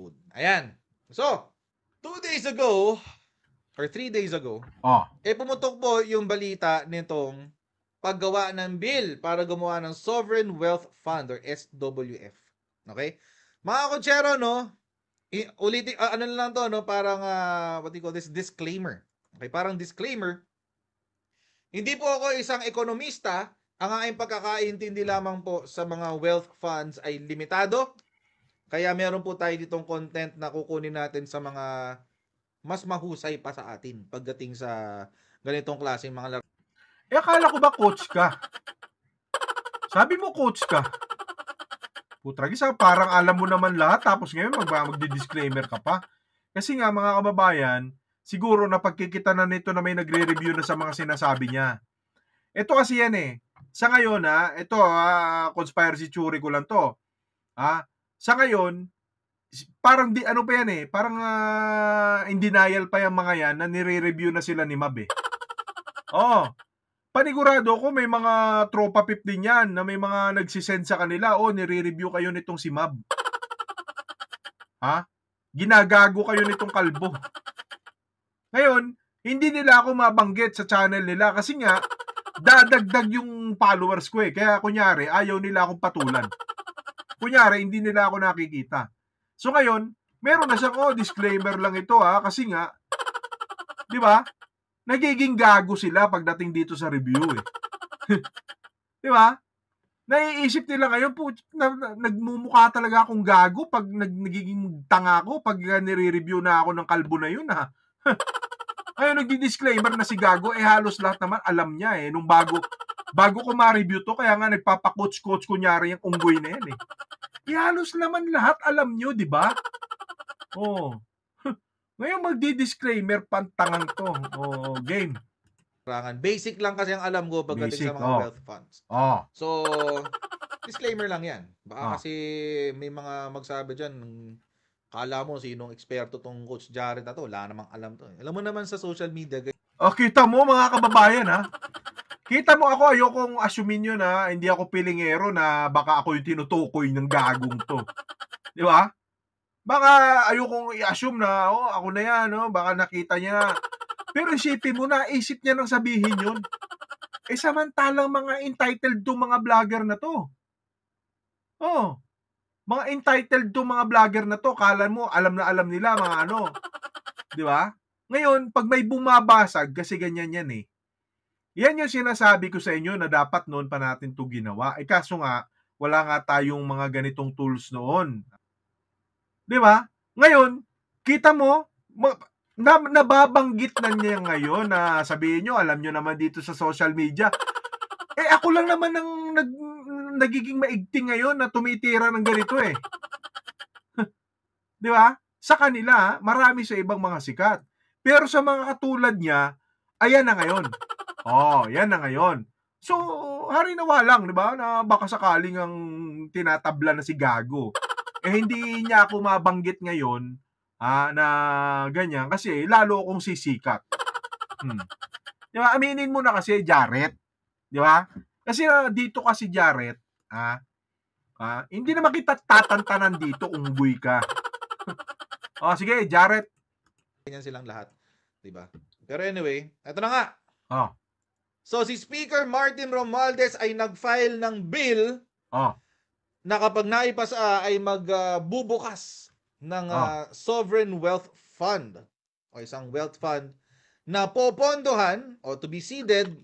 food. Ayan. So, two days ago, or three days ago, oh. eh pumutok po yung balita nitong paggawa ng bill para gumawa ng Sovereign Wealth Fund or SWF. Okay? Mga kutsero, no? I, ulitin, uh, ano lang to, no? Parang, uh, what do you call this? Disclaimer. Okay? Parang disclaimer. Hindi po ako isang ekonomista. Ang aking pagkakaintindi lamang po sa mga wealth funds ay limitado kaya meron po tayo ditong content na kukunin natin sa mga mas mahusay pa sa atin pagdating sa ganitong klase mga laro. Eh, akala ko ba coach ka? Sabi mo coach ka. Putrag isa, parang alam mo naman lahat tapos ngayon mag magdi-disclaimer ka pa. Kasi nga mga kababayan, siguro na pagkikita na nito na may nagre-review na sa mga sinasabi niya. Ito kasi yan eh. Sa ngayon ha, ah, ito ha, ah, conspiracy theory ko lang to. Ha? Ah, sa ngayon, parang di ano pa yan eh, parang uh, in denial pa yung mga yan na nire-review na sila ni Mab eh. Oo. Oh, panigurado ko may mga tropa 15 yan na may mga nagsisend sa kanila, oh nire-review kayo nitong si Mab. Ha? Ginagago kayo nitong kalbo. Ngayon, hindi nila ako mabanggit sa channel nila kasi nga, dadagdag yung followers ko eh. Kaya kunyari, ayaw nila akong patulan. Kunyari, hindi nila ako nakikita. So ngayon, meron na siyang, oh, disclaimer lang ito ha, ah, kasi nga, di ba? Nagiging gago sila pagdating dito sa review eh. di ba? Naiisip nila ngayon, po, na, na, nagmumukha talaga akong gago pag nag, nagiging tanga ako, pag uh, nire-review na ako ng kalbo na yun ha. Ah. Ngayon, nagdi-disclaimer na si Gago, eh halos lahat naman alam niya eh, nung bago, bago ko ma-review to, kaya nga nagpapakoach-coach kunyari yung unggoy na yan eh. Kaya eh, halos naman lahat alam nyo, di ba? Oh. Ngayon magdi-disclaimer, pantangan to. Oh, game. Basic lang kasi ang alam ko pagdating sa mga oh. wealth funds. Oh. So, disclaimer lang yan. Baka oh. kasi may mga magsabi dyan, kala mo sinong eksperto tong Coach Jared na to, wala namang alam to. Eh. Alam mo naman sa social media. Guys. Oh, kita mo mga kababayan ha. Kita mo ako, ayokong asumin yun na hindi ako pilingero na baka ako yung tinutukoy ng gagong to. Di ba? Baka ayokong i-assume na, oh, ako na yan, oh, baka nakita niya. Pero isipin mo na, isip niya nang sabihin yun. Eh samantalang mga entitled to mga vlogger na to. Oh, mga entitled to mga vlogger na to, kala mo, alam na alam nila mga ano. Di ba? Ngayon, pag may bumabasag, kasi ganyan yan eh. Yan yung sinasabi ko sa inyo na dapat noon pa natin to ginawa. Eh kaso nga, wala nga tayong mga ganitong tools noon. 'Di ba? Ngayon, kita mo, na, nababanggit na niya ngayon na sabihin nyo, alam nyo naman dito sa social media. Eh ako lang naman ang nag, nagiging maigting ngayon na tumitira ng ganito eh. 'Di ba? Sa kanila, marami sa ibang mga sikat. Pero sa mga katulad niya, ayan na ngayon oh, yan na ngayon. So, hari na walang, di ba? Na baka sakaling ang tinatabla na si Gago. Eh, hindi niya ako mabanggit ngayon ah, na ganyan kasi lalo akong sisikat. Hmm. Di ba? Aminin mo na kasi Jarret. Di ba? Kasi uh, dito kasi Jarret, ah, ah, hindi naman kita tatantanan dito kung buwi ka. oh, sige, Jarret. Ganyan silang lahat. Di ba? Pero anyway, eto na nga. Oh. So si Speaker Martin Romualdez ay nag-file ng bill oh. na kapag naipasa ah, ay magbubukas ah, uh, ng oh. Sovereign Wealth Fund o isang wealth fund na popondohan o to be seeded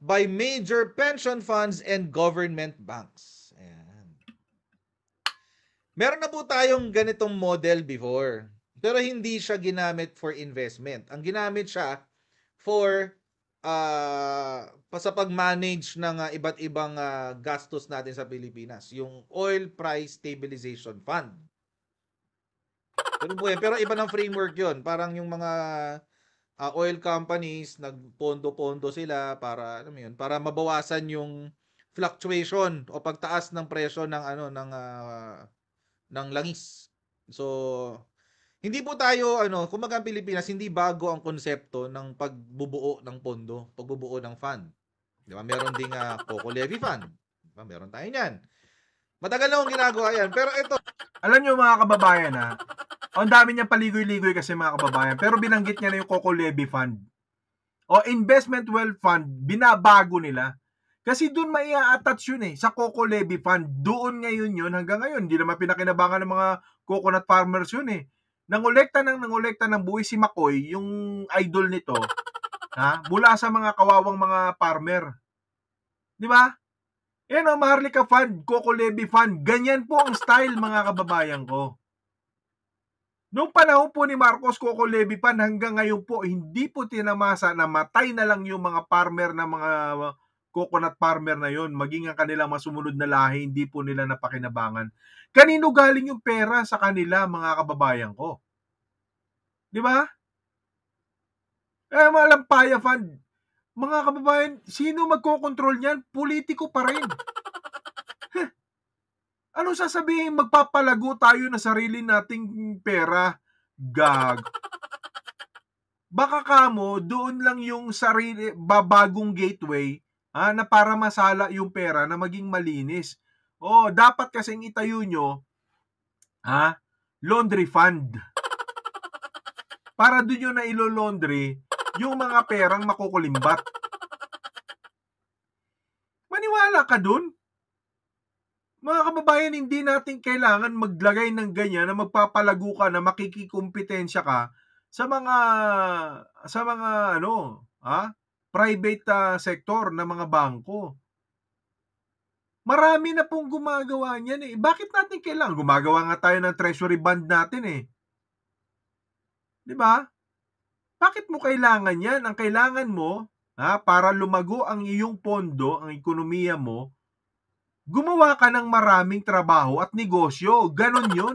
by major pension funds and government banks. Ayan. Meron na po tayong ganitong model before. Pero hindi siya ginamit for investment. Ang ginamit siya for uh, sa pag-manage ng uh, iba't ibang uh, gastos natin sa Pilipinas, yung Oil Price Stabilization Fund. Ganun po yan. Pero iba ng framework yon Parang yung mga uh, oil companies, nagpondo-pondo sila para, alam yun, para mabawasan yung fluctuation o pagtaas ng presyo ng ano ng uh, ng langis. So hindi po tayo, ano, kumaga ang Pilipinas, hindi bago ang konsepto ng pagbubuo ng pondo, pagbubuo ng fund. Di ba? Meron ding uh, Coco Levy Fund. Di ba? Meron tayo niyan. Matagal na akong ginagawa yan. Pero ito... Alam niyo mga kababayan ha, ang dami niyang paligoy-ligoy kasi mga kababayan. Pero binanggit niya na yung Coco Levy Fund. O Investment Wealth Fund, binabago nila. Kasi doon maia-attach yun eh, sa Coco Levy Fund. Doon ngayon yun, hanggang ngayon, hindi naman pinakinabangan ng mga coconut farmers yun eh nangolekta nang nangolekta ng buwis si McCoy, yung idol nito, ha? mula sa mga kawawang mga farmer. Di ba? Yan o, oh, Maharlika fan, Coco Levy fan, ganyan po ang style mga kababayan ko. Noong panahon po ni Marcos Coco Levy fan, hanggang ngayon po, hindi po tinamasa na matay na lang yung mga farmer na mga coconut farmer na yon, maging ang kanilang masumunod na lahi, hindi po nila napakinabangan. Kanino galing yung pera sa kanila, mga kababayan ko? Di ba? Eh, mga malampaya fund. Mga kababayan, sino magkokontrol niyan? Politiko pa rin. ano sasabihin magpapalago tayo na sarili nating pera? Gag. Baka kamo, doon lang yung sarili, babagong gateway ah, na para masala yung pera na maging malinis. Oh, dapat kasing itayo nyo ah, laundry fund. Para doon nyo na ilo-laundry yung mga perang makukulimbat. Maniwala ka doon? Mga kababayan, hindi natin kailangan maglagay ng ganyan na magpapalago ka na makikikumpetensya ka sa mga sa mga ano, ha? Ah, private uh, ah, sector na mga bangko. Marami na pong gumagawa niyan eh. Bakit natin kailangan? Gumagawa nga tayo ng treasury bond natin eh. Di ba? Bakit mo kailangan yan? Ang kailangan mo, ha, para lumago ang iyong pondo, ang ekonomiya mo, gumawa ka ng maraming trabaho at negosyo. Ganon yun.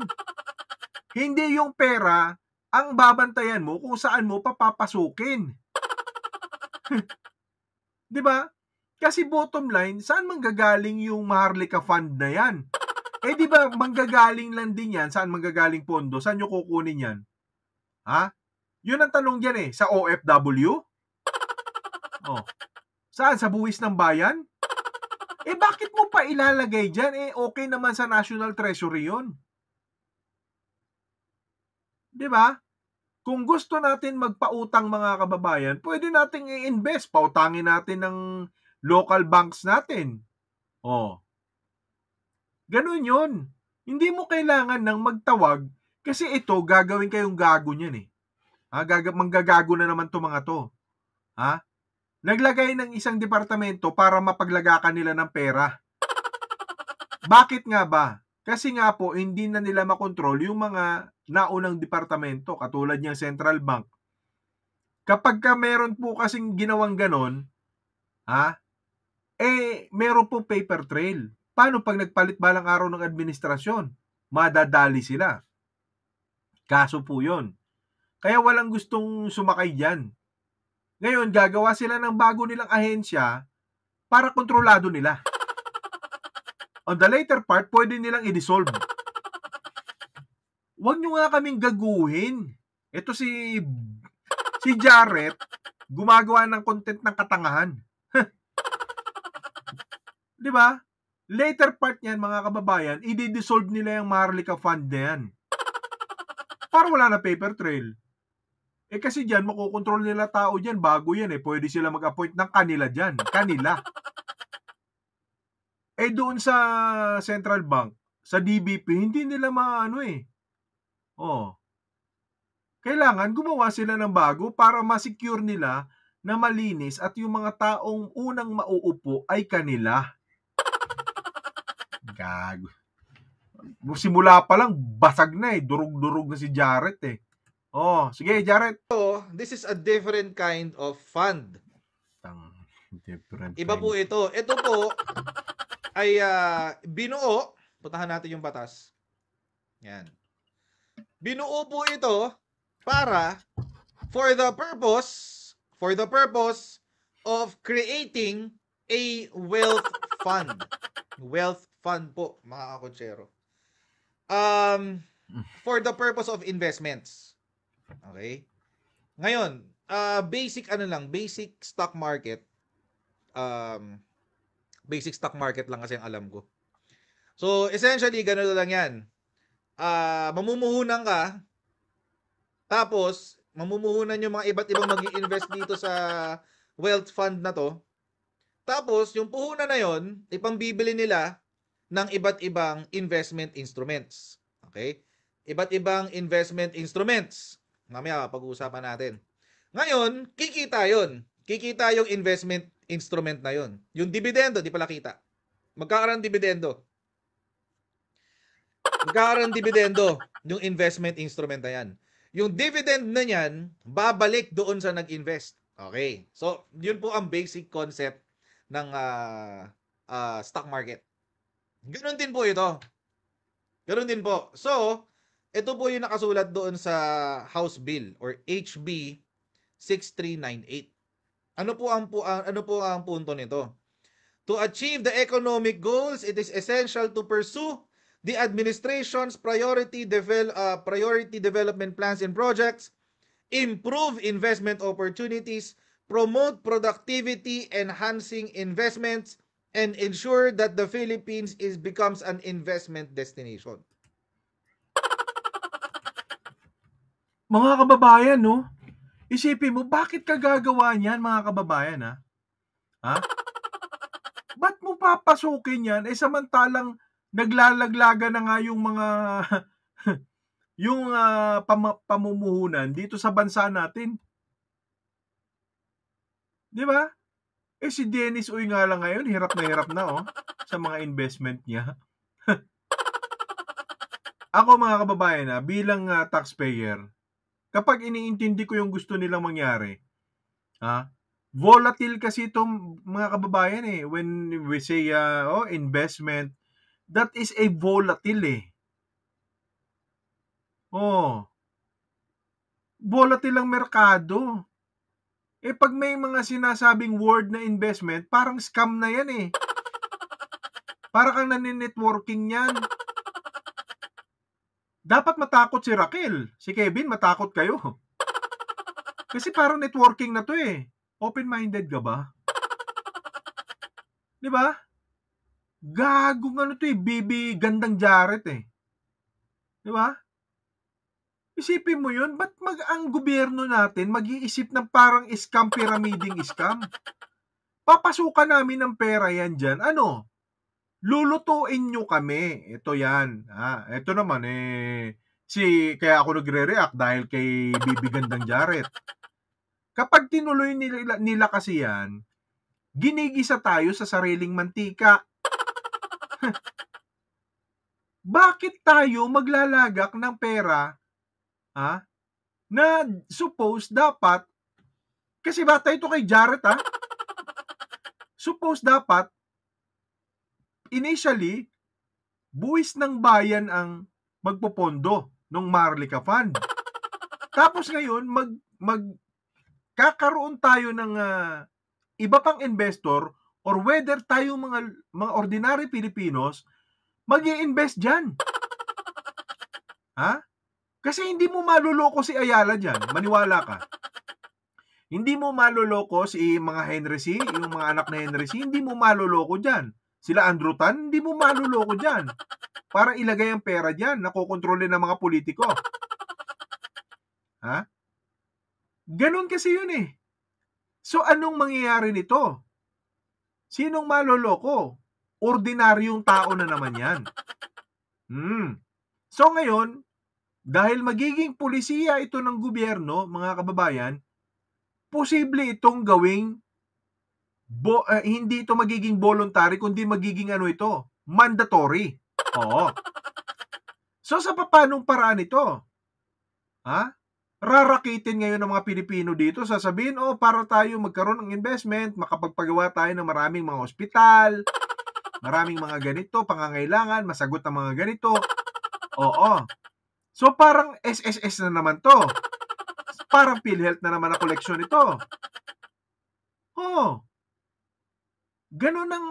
Hindi yung pera ang babantayan mo kung saan mo papapasukin. 'Di ba? Kasi bottom line, saan manggagaling yung Maharlika Fund na yan? Eh di ba, manggagaling lang din yan, saan manggagaling pondo? Saan nyo kukunin yan? Ha? Yun ang tanong dyan eh, sa OFW? Oh. Saan? Sa buwis ng bayan? Eh bakit mo pa ilalagay dyan? Eh okay naman sa National Treasury yun. Di ba? Kung gusto natin magpautang mga kababayan, pwede nating i-invest. Pautangin natin ng local banks natin. Oh. Ganun yun. Hindi mo kailangan ng magtawag kasi ito, gagawin kayong gago niyan eh. Ha? Ah, Gag- manggagago na naman to mga to. Ha? Naglagay ng isang departamento para mapaglagakan nila ng pera. Bakit nga ba? Kasi nga po, hindi na nila makontrol yung mga naunang departamento, katulad niyang central bank. Kapag ka meron po kasing ginawang ganon, ha, eh, meron po paper trail. Paano pag nagpalit balang araw ng administrasyon? Madadali sila. Kaso po yun. Kaya walang gustong sumakay dyan. Ngayon, gagawa sila ng bago nilang ahensya para kontrolado nila. On the later part, pwede nilang i-dissolve. Huwag nyo nga kaming gaguhin. Ito si si Jarrett, gumagawa ng content ng katangahan. 'Di ba? Later part niyan mga kababayan, i-dissolve nila yung Marlica Fund na yan. Para wala na paper trail. Eh kasi diyan makokontrol nila tao diyan bago yan eh. Pwede sila mag-appoint ng kanila diyan, kanila. Eh doon sa central bank, sa DBP, hindi nila maano eh. Oh. Kailangan gumawa sila ng bago para ma-secure nila na malinis at yung mga taong unang mauupo ay kanila. Gago. Simula pa lang, basag na eh. Durog-durog na si Jarrett eh. Oh, sige Jarrett. So, this is a different kind of fund. Tang, different Iba kind. po ito. Ito po, ay uh, binuo, putahan natin yung batas. Yan. Binuo po ito para for the purpose for the purpose of creating a wealth fund. Wealth fund po, mga kakutsero. Um, for the purpose of investments. Okay? Ngayon, uh, basic ano lang, basic stock market um, Basic stock market lang kasi ang alam ko. So, essentially, ganito lang yan. Uh, mamumuhunan ka, tapos, mamumuhunan yung mga iba't ibang mag invest dito sa wealth fund na to. Tapos, yung puhunan na yon, ipambibili nila ng iba't ibang investment instruments. Okay? Iba't ibang investment instruments. Mamaya, pag-uusapan natin. Ngayon, kikita yon. Kikita yung investment instrument na yon. Yung dividendo, di pala kita. Magkakaroon dividendo. Magkakaroon dividendo yung investment instrument na yan. Yung dividend na yan, babalik doon sa nag-invest. Okay. So, yun po ang basic concept ng uh, uh, stock market. Ganun din po ito. Ganun din po. So, ito po yung nakasulat doon sa House Bill or HB 6398. Ano po ang po ah, ano po ang punto nito? To achieve the economic goals, it is essential to pursue the administration's priority devel uh, priority development plans and projects, improve investment opportunities, promote productivity enhancing investments and ensure that the Philippines is becomes an investment destination. Mga kababayan, no? Isipin mo, bakit ka gagawa niyan, mga kababayan, ha? Ha? Ba't mo papasukin yan? Eh, samantalang naglalaglaga na nga yung mga yung uh, pam- pamumuhunan dito sa bansa natin. 'Di ba? Eh si Dennis Uy nga lang ngayon, hirap na hirap na oh sa mga investment niya. Ako mga kababayan na bilang uh, taxpayer, kapag iniintindi ko yung gusto nilang mangyari, ha? Volatile kasi itong mga kababayan eh. When we say, uh, oh, investment, that is a volatile eh. Oh. Volatile ang merkado. Eh pag may mga sinasabing word na investment, parang scam na yan eh. Para kang naninetworking yan. Dapat matakot si Raquel. Si Kevin, matakot kayo. Kasi parang networking na to eh. Open-minded ka ba? Di ba? Gagong ano to eh. Baby gandang Jarrett eh. Di ba? Isipin mo yun, ba't mag ang gobyerno natin mag-iisip ng parang scam, pyramiding scam? Papasukan namin ng pera yan dyan. Ano? lulutuin nyo kami. Ito yan. Ha? Ito naman eh, si, kaya ako nagre-react dahil kay Bibi ng Jaret. Kapag tinuloy nila, nila kasi yan, ginigisa tayo sa sariling mantika. Bakit tayo maglalagak ng pera ha, na suppose dapat kasi bata ito kay Jaret ha? Suppose dapat initially, buwis ng bayan ang magpopondo ng Marlica Fund. Tapos ngayon, mag, mag, kakaroon tayo ng uh, iba pang investor or whether tayo mga, mga ordinary Pilipinos mag invest dyan. Ha? Kasi hindi mo maluloko si Ayala dyan. Maniwala ka. Hindi mo maluloko si mga Henry C, yung mga anak na Henry C, hindi mo maluloko dyan sila Andrew Tan, hindi mo maluloko dyan. Para ilagay ang pera dyan, nakokontrolin ng mga politiko. Ha? Ganon kasi yun eh. So anong mangyayari nito? Sinong maloloko? Ordinaryong tao na naman yan. Hmm. So ngayon, dahil magiging pulisiya ito ng gobyerno, mga kababayan, posible itong gawing bo, uh, hindi ito magiging voluntary kundi magiging ano ito, mandatory. Oo. So sa paanong paraan ito? Ha? Rarakitin ngayon ng mga Pilipino dito, sasabihin, oh, para tayo magkaroon ng investment, makapagpagawa tayo ng maraming mga ospital, maraming mga ganito, pangangailangan, masagot ang mga ganito. Oo. So parang SSS na naman to. Parang PhilHealth na naman na koleksyon ito. Oo. Ganon ang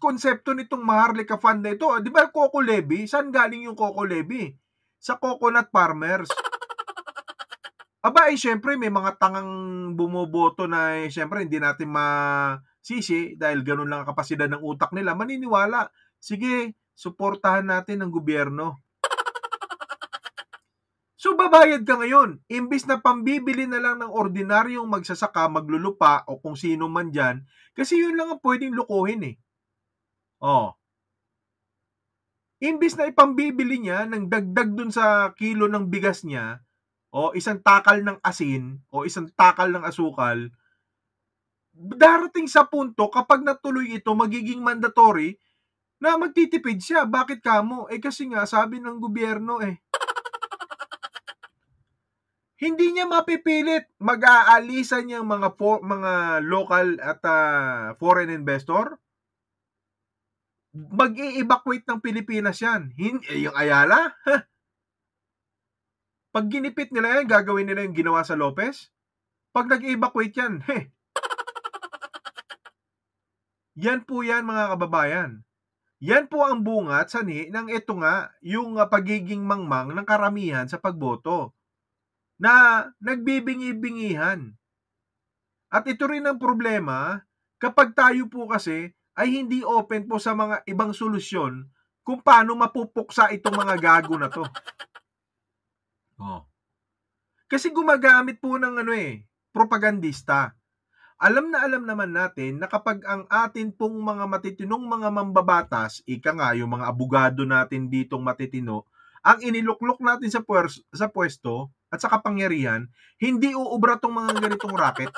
konsepto nitong Maharlika Fund na ito. Ah, di ba Coco Levy? Saan galing yung Coco Levy? Sa coconut farmers. Aba, eh, syempre, may mga tangang bumoboto na, eh, syempre, hindi natin masisi dahil ganun lang ang kapasidad ng utak nila. Maniniwala, sige, suportahan natin ang gobyerno. So babayad ka ngayon. Imbis na pambibili na lang ng ordinaryong magsasaka, maglulupa o kung sino man dyan, kasi yun lang ang pwedeng lukuhin eh. Oh. Imbis na ipambibili niya ng dagdag dun sa kilo ng bigas niya, o isang takal ng asin, o isang takal ng asukal, darating sa punto kapag natuloy ito, magiging mandatory na magtitipid siya. Bakit kamo? Eh kasi nga, sabi ng gobyerno eh hindi niya mapipilit mag-aalisan niyang mga for, mga local at uh, foreign investor. Mag-i-evacuate ng Pilipinas 'yan. Hindi eh, yung Ayala. Pag ginipit nila 'yan, gagawin nila yung ginawa sa Lopez. Pag nag-evacuate 'yan, heh. Yan po 'yan mga kababayan. Yan po ang bunga at sani ng ito nga yung uh, pagiging mangmang ng karamihan sa pagboto na nagbibingi-bingihan. At ito rin ang problema kapag tayo po kasi ay hindi open po sa mga ibang solusyon kung paano mapupuksa itong mga gago na to. Oh. Kasi gumagamit po ng ano eh, propagandista. Alam na alam naman natin na kapag ang atin pong mga matitinong mga mambabatas, ika nga yung mga abogado natin ditong matitino, ang iniluklok natin sa, puwer- sa pwesto, at sa kapangyarihan, hindi uubra tong mga ganitong rocket.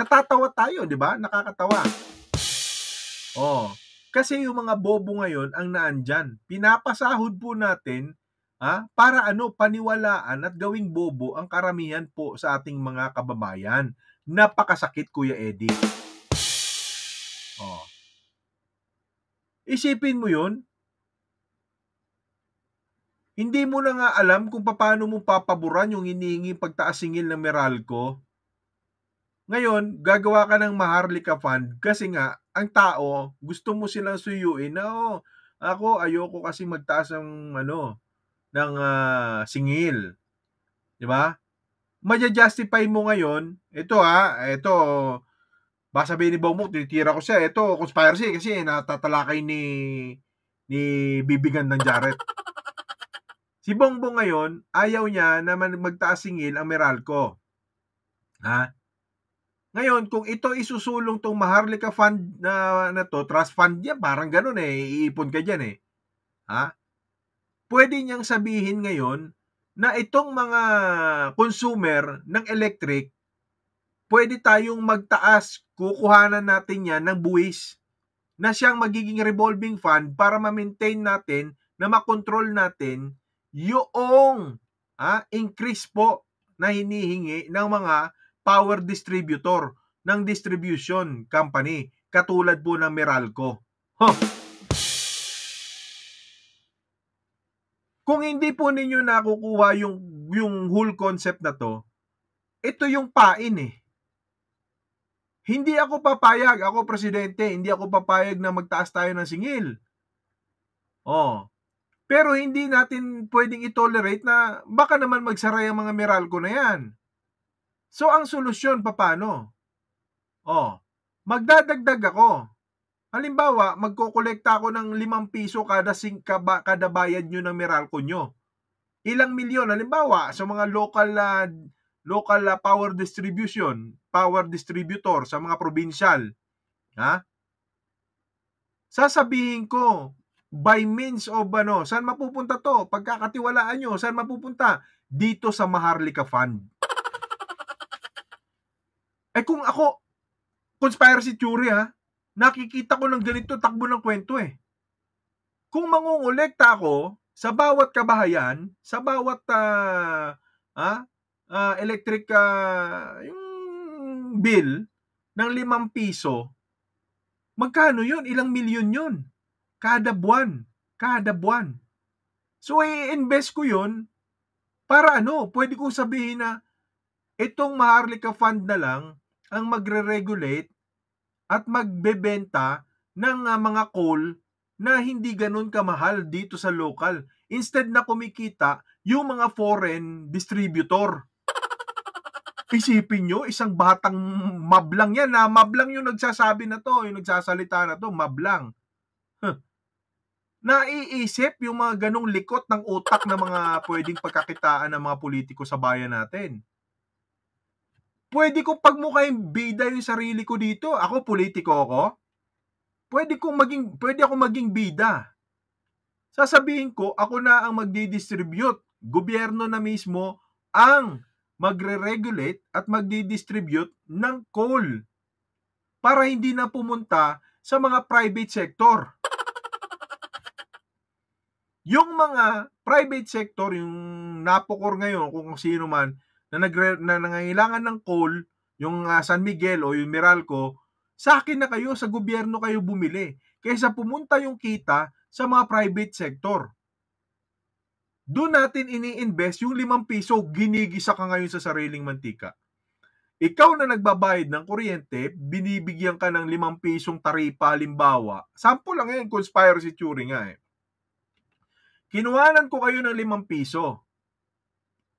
Natatawa tayo, di ba? Nakakatawa. Oh, kasi yung mga bobo ngayon ang naandyan. Pinapasahod po natin ha, para ano, paniwalaan at gawing bobo ang karamihan po sa ating mga kababayan. Napakasakit, Kuya Eddie. Oh. Isipin mo yun, hindi mo na nga alam kung paano mo papaboran yung hinihingi pagtaasingil ng Meralco. Ngayon, gagawa ka ng Maharlika Fund kasi nga, ang tao, gusto mo silang suyuin na oh, ako ayoko kasi magtaas ng ano, ng uh, singil. 'Di ba? Maja-justify mo ngayon, ito ha, ito baka sabihin ni Bongbong, tinitira ko siya. Ito, conspiracy kasi natatalakay ni ni Bibigan ng Jarrett. Si Bongbong ngayon, ayaw niya na magtaas singil ang Meralco. Ha? Ngayon, kung ito isusulong tong Maharlika Fund na, na to, trust fund niya, parang ganun eh, iipon ka dyan eh. Ha? Pwede niyang sabihin ngayon na itong mga consumer ng electric, pwede tayong magtaas, kukuhanan natin yan ng buwis na siyang magiging revolving fund para ma-maintain natin na makontrol natin yung ah, increase po na hinihingi ng mga power distributor ng distribution company katulad po ng Meralco. Huh. Kung hindi po ninyo nakukuha yung yung whole concept na to, ito yung pain eh. Hindi ako papayag, ako presidente, hindi ako papayag na magtaas tayo ng singil. Oh, pero hindi natin pwedeng i-tolerate na baka naman magsara yung mga Meralco na yan. So ang solusyon papano? Oh, magdadagdag ako. Halimbawa, magkokolekta ako ng 5 piso kada, sing, kaba, kada bayad nyo ng Meralco nyo. Ilang milyon, halimbawa, sa mga local uh, local uh, power distribution, power distributor sa mga provincial. Ha? Sasabihin ko, by means of ano, saan mapupunta to? Pagkakatiwalaan nyo, saan mapupunta? Dito sa Maharlika Fund. Eh kung ako, conspiracy theory ha, nakikita ko ng ganito takbo ng kwento eh. Kung mangungulekta ako sa bawat kabahayan, sa bawat uh, uh, uh, electric uh, yung bill ng limang piso, magkano yun? Ilang milyon yun? Kada buwan. Kada buwan. So, i-invest ko yon para ano, pwede kong sabihin na itong Maharlika Fund na lang ang magre-regulate at magbebenta ng uh, mga coal na hindi ganun kamahal dito sa local. Instead na kumikita yung mga foreign distributor. Isipin nyo, isang batang mablang yan na ah. mablang yung nagsasabi na to, yung nagsasalita na to, mablang. Huh. Naiisip yung mga ganong likot ng utak ng mga pwedeng pagkakitaan ng mga politiko sa bayan natin. Pwede kong pagmukhaing bida yung sarili ko dito. Ako, politiko ako. Pwede kong maging, pwede ako maging bida. Sasabihin ko, ako na ang magdi-distribute. Gobyerno na mismo ang magre-regulate at magdi-distribute ng coal para hindi na pumunta sa mga private sector. Yung mga private sector, yung napokor ngayon, kung sino man, na, nagre, na nangangailangan ng coal, yung uh, San Miguel o yung Meralco, sa akin na kayo, sa gobyerno kayo bumili. Kaysa pumunta yung kita sa mga private sector. Doon natin ini-invest yung limang piso, ginigisa ka ngayon sa sariling mantika ikaw na nagbabayad ng kuryente, binibigyan ka ng 5 pisong taripa halimbawa. Sample lang yan, conspiracy theory nga eh. Kinuhanan ko kayo ng 5 piso.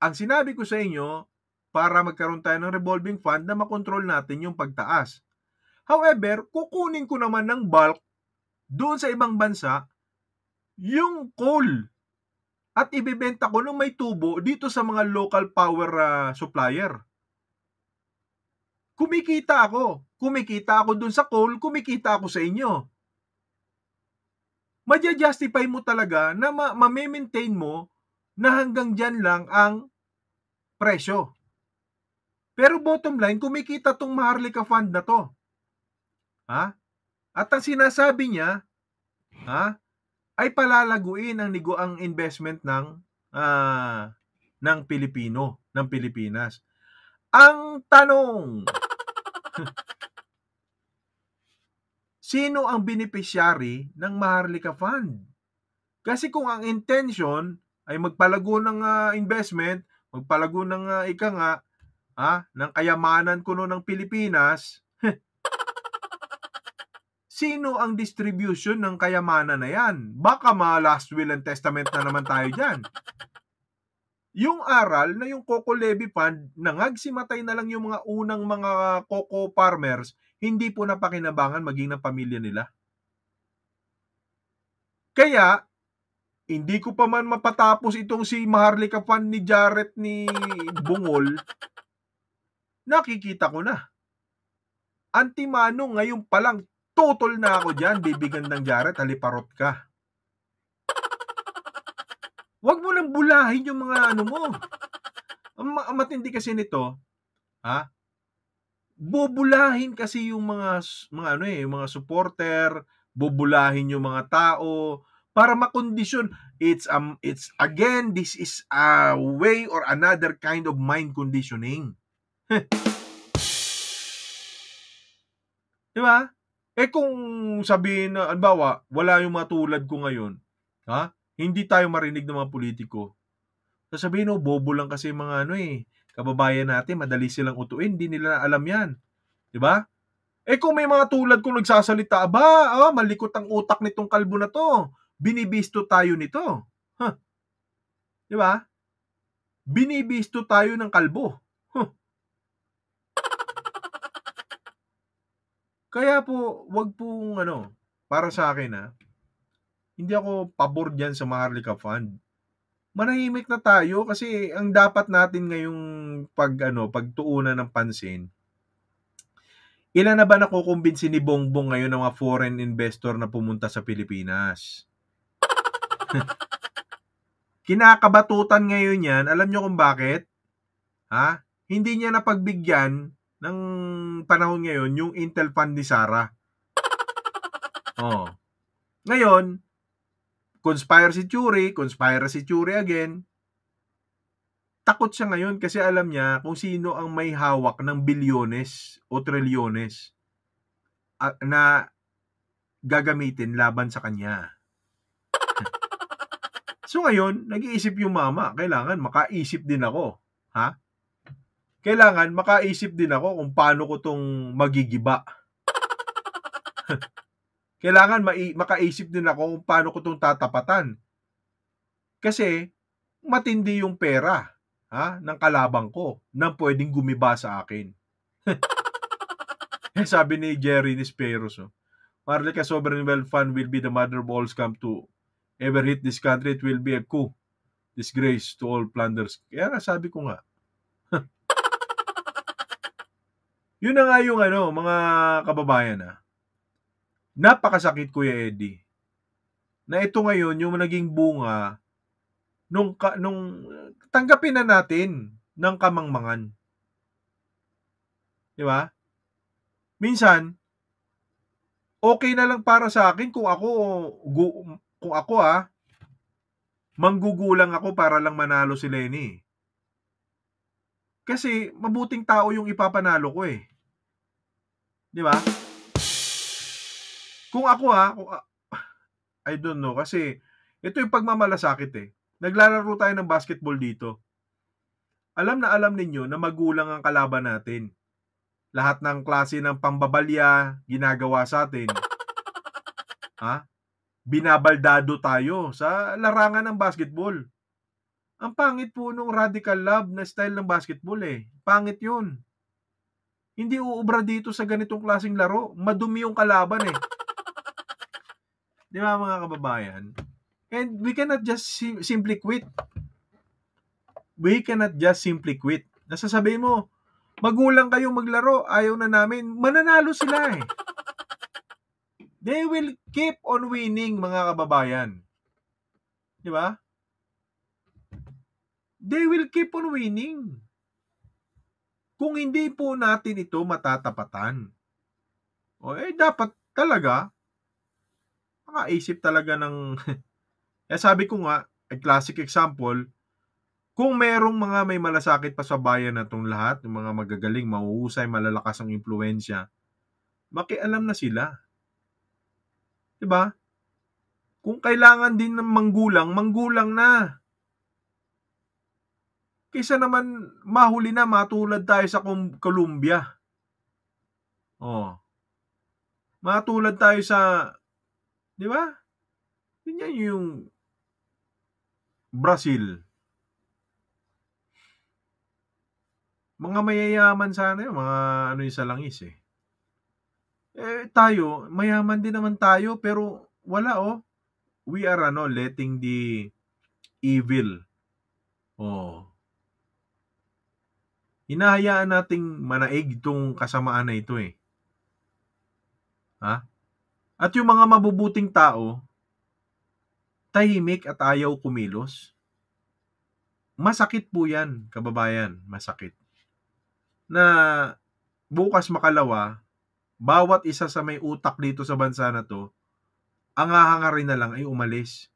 Ang sinabi ko sa inyo, para magkaroon tayo ng revolving fund na makontrol natin yung pagtaas. However, kukunin ko naman ng bulk doon sa ibang bansa yung coal at ibebenta ko nung may tubo dito sa mga local power uh, supplier kumikita ako. Kumikita ako dun sa call, kumikita ako sa inyo. Madya-justify mo talaga na ma- maintain mo na hanggang dyan lang ang presyo. Pero bottom line, kumikita tong Maharlika Fund na to. Ha? At ang sinasabi niya, ha? Ay palalaguin ang nigo ang investment ng uh, ng Pilipino, ng Pilipinas. Ang tanong, Sino ang beneficiary ng Maharlika Fund? Kasi kung ang intention ay magpalago ng uh, investment, magpalago ng uh, ika nga, ha, ng kayamanan kuno ng Pilipinas, sino ang distribution ng kayamanan na yan? Baka ma last will and testament na naman tayo dyan yung aral na yung Coco Levy Fund, nangagsimatay na lang yung mga unang mga coco farmers, hindi po napakinabangan maging ng pamilya nila. Kaya, hindi ko pa man mapatapos itong si Maharlika Fund ni Jarrett ni Bungol, nakikita ko na. Antimano, ngayon pa lang, tutol na ako dyan, bibigyan ng Jarrett, haliparot ka. Huwag mo nang bulahin yung mga ano mo. Ang, ma- matindi kasi nito, ha? Bubulahin kasi yung mga mga ano eh, yung mga supporter, bubulahin yung mga tao para makondisyon. It's um it's again this is a way or another kind of mind conditioning. 'Di ba? Eh kung sabihin na, albawa, wala yung matulad ko ngayon, ha? hindi tayo marinig ng mga politiko. Sasabihin, no, oh, bobo lang kasi mga ano eh, kababayan natin, madali silang utuin, hindi nila alam yan. ba? Diba? Eh kung may mga tulad kong nagsasalita, aba, oh, malikot ang utak nitong kalbo na to. Binibisto tayo nito. Huh. ba? Diba? Binibisto tayo ng kalbo. Kaya po, wag pong ano, para sa akin ha, ah, hindi ako pabor dyan sa Maharlika Fund. Manahimik na tayo kasi ang dapat natin ngayong pag ano, pagtuunan ng pansin, ilan na ba nakukumbinsi ni Bongbong ngayon ng mga foreign investor na pumunta sa Pilipinas? Kinakabatutan ngayon yan. Alam nyo kung bakit? Ha? Hindi niya napagbigyan ng panahon ngayon yung Intel fund ni Sarah. Oh. Ngayon, Conspiracy theory, conspiracy theory again. Takot siya ngayon kasi alam niya kung sino ang may hawak ng bilyones o trilyones na gagamitin laban sa kanya. so ngayon, nag-iisip yung mama, kailangan makaisip din ako. Ha? Kailangan makaisip din ako kung paano ko tong magigiba. Kailangan ma- makaisip din ako kung paano ko itong tatapatan. Kasi matindi yung pera ha, ng kalabang ko nang pwedeng gumiba sa akin. Sabi ni Jerry Nisperos, oh, Marlica Sovereign Wealth Fund will be the mother of all scam to ever hit this country. It will be a coup. Disgrace to all plunders. Kaya sabi ko nga, Yun na nga yung ano, mga kababayan ah. Napakasakit, Kuya Eddie. Na ito ngayon, yung naging bunga, nung, nung tanggapin na natin ng kamangmangan. Di ba? Minsan, okay na lang para sa akin kung ako, kung ako ah, manggugulang ako para lang manalo si Lenny. Kasi mabuting tao yung ipapanalo ko eh. 'Di ba? Kung ako ha, kung, I don't know. Kasi, ito yung pagmamalasakit eh. Naglalaro tayo ng basketball dito. Alam na alam ninyo na magulang ang kalaban natin. Lahat ng klase ng pambabalya ginagawa sa atin. Ha? Binabaldado tayo sa larangan ng basketball. Ang pangit po nung radical love na style ng basketball eh. Pangit yun. Hindi uubra dito sa ganitong klaseng laro. Madumi yung kalaban eh. Di ba mga kababayan? And we cannot just sim- simply quit. We cannot just simply quit. Nasasabi mo, magulang kayo maglaro, ayaw na namin. Mananalo sila eh. They will keep on winning mga kababayan. Di ba? They will keep on winning. Kung hindi po natin ito matatapatan. O eh dapat talaga makaisip talaga ng... eh sabi ko nga, a classic example, kung merong mga may malasakit pa sa bayan na itong lahat, yung mga magagaling, mauusay, malalakas ang impluensya, makialam na sila. 'Di ba? Kung kailangan din ng manggulang, manggulang na. Kaysa naman mahuli na matulad tayo sa Colombia. Oh. Matulad tayo sa Di ba? Ganyan yung Brazil. Mga mayayaman sana yung mga ano yung salangis eh. Eh tayo, mayaman din naman tayo pero wala oh. We are ano, letting the evil. Oh. Hinahayaan nating manaig itong kasamaan na ito eh. Ha? At yung mga mabubuting tao, tahimik at ayaw kumilos. Masakit po yan, kababayan, masakit. Na bukas makalawa, bawat isa sa may utak dito sa bansa na to, ang hahanga na lang ay umalis.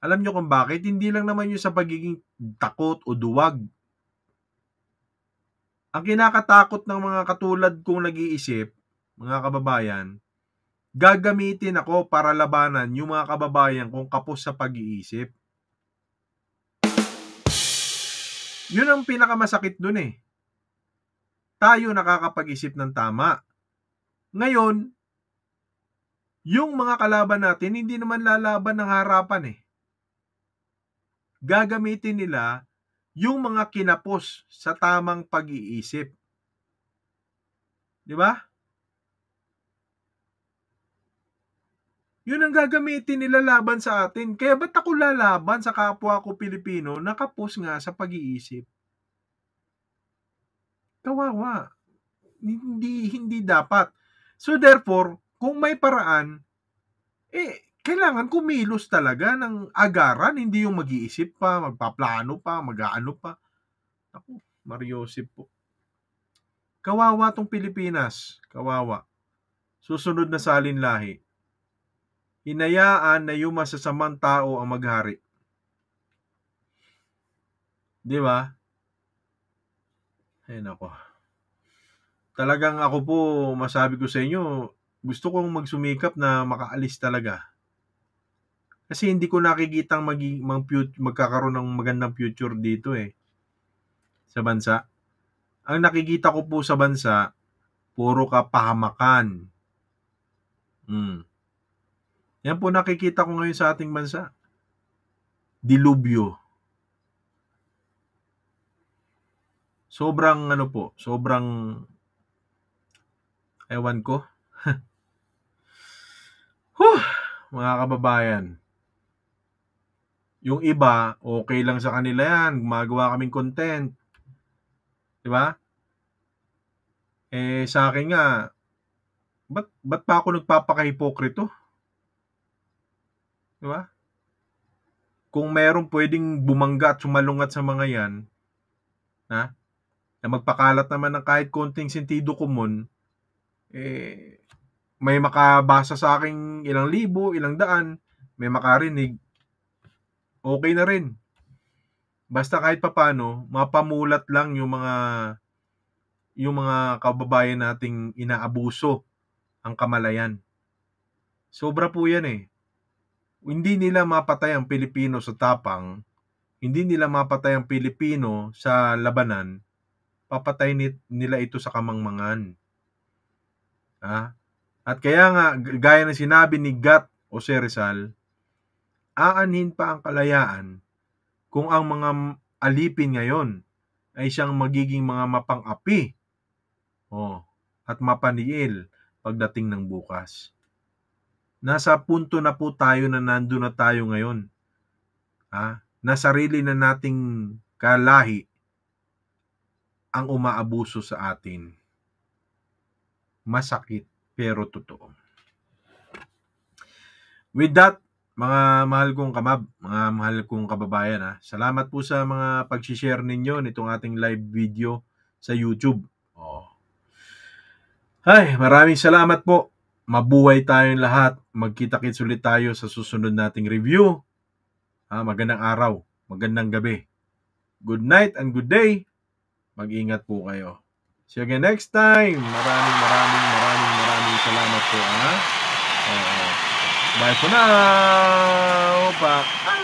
Alam nyo kung bakit? Hindi lang naman yun sa pagiging takot o duwag. Ang kinakatakot ng mga katulad kong nag-iisip, mga kababayan, gagamitin ako para labanan yung mga kababayan kong kapos sa pag-iisip. Yun ang pinakamasakit dun eh. Tayo nakakapag-isip ng tama. Ngayon, yung mga kalaban natin, hindi naman lalaban ng harapan eh. Gagamitin nila yung mga kinapos sa tamang pag-iisip. Di ba? Yun ang gagamitin nila laban sa atin. Kaya ba't ako lalaban sa kapwa ko Pilipino nakapos nga sa pag-iisip? Kawawa. Hindi, hindi dapat. So therefore, kung may paraan, eh, kailangan kumilos talaga ng agaran, hindi yung mag-iisip pa, magpaplano pa, mag-aano pa. Ako, Mariosip po. Kawawa tong Pilipinas. Kawawa. Susunod na lahi hinayaan na yung masasamang tao ang maghari. Di ba? Ayun nako. Talagang ako po, masabi ko sa inyo, gusto kong magsumikap na makaalis talaga. Kasi hindi ko nakikitang maging, mag, magkakaroon ng magandang future dito eh. Sa bansa. Ang nakikita ko po sa bansa, puro kapahamakan. Mm yan po nakikita ko ngayon sa ating bansa. Dilubyo. Sobrang ano po, sobrang ewan ko. huh, mga kababayan. Yung iba, okay lang sa kanila yan. Gumagawa kaming content. Di ba? Eh, sa akin nga, ba't, ba't pa ako nagpapakahipokrito? Di ba? Kung meron pwedeng bumangga at sumalungat sa mga yan, na, na magpakalat naman ng kahit konting sentido kumon, eh, may makabasa sa akin ilang libo, ilang daan, may makarinig, okay na rin. Basta kahit papano, mapamulat lang yung mga yung mga kababayan nating inaabuso ang kamalayan. Sobra po yan eh hindi nila mapatay ang Pilipino sa tapang, hindi nila mapatay ang Pilipino sa labanan, papatay nila ito sa kamangmangan. Ha? At kaya nga, gaya ng sinabi ni Gat o Serizal, aanhin pa ang kalayaan kung ang mga alipin ngayon ay siyang magiging mga mapang-api oh, at mapaniil pagdating ng bukas. Nasa punto na po tayo na nando na tayo ngayon. Ha? Na sarili na nating kalahi ang umaabuso sa atin. Masakit pero totoo. With that, mga mahal kong kamab, mga mahal kong kababayan, ha? salamat po sa mga pag-share ninyo nitong ating live video sa YouTube. Oh. Ay, maraming salamat po. Mabuhay tayong lahat magkita-kits ulit tayo sa susunod nating review. Ha, ah, magandang araw, magandang gabi. Good night and good day. Mag-ingat po kayo. See you again next time. Maraming maraming maraming maraming salamat po. Ha? Uh, bye for now. Bye.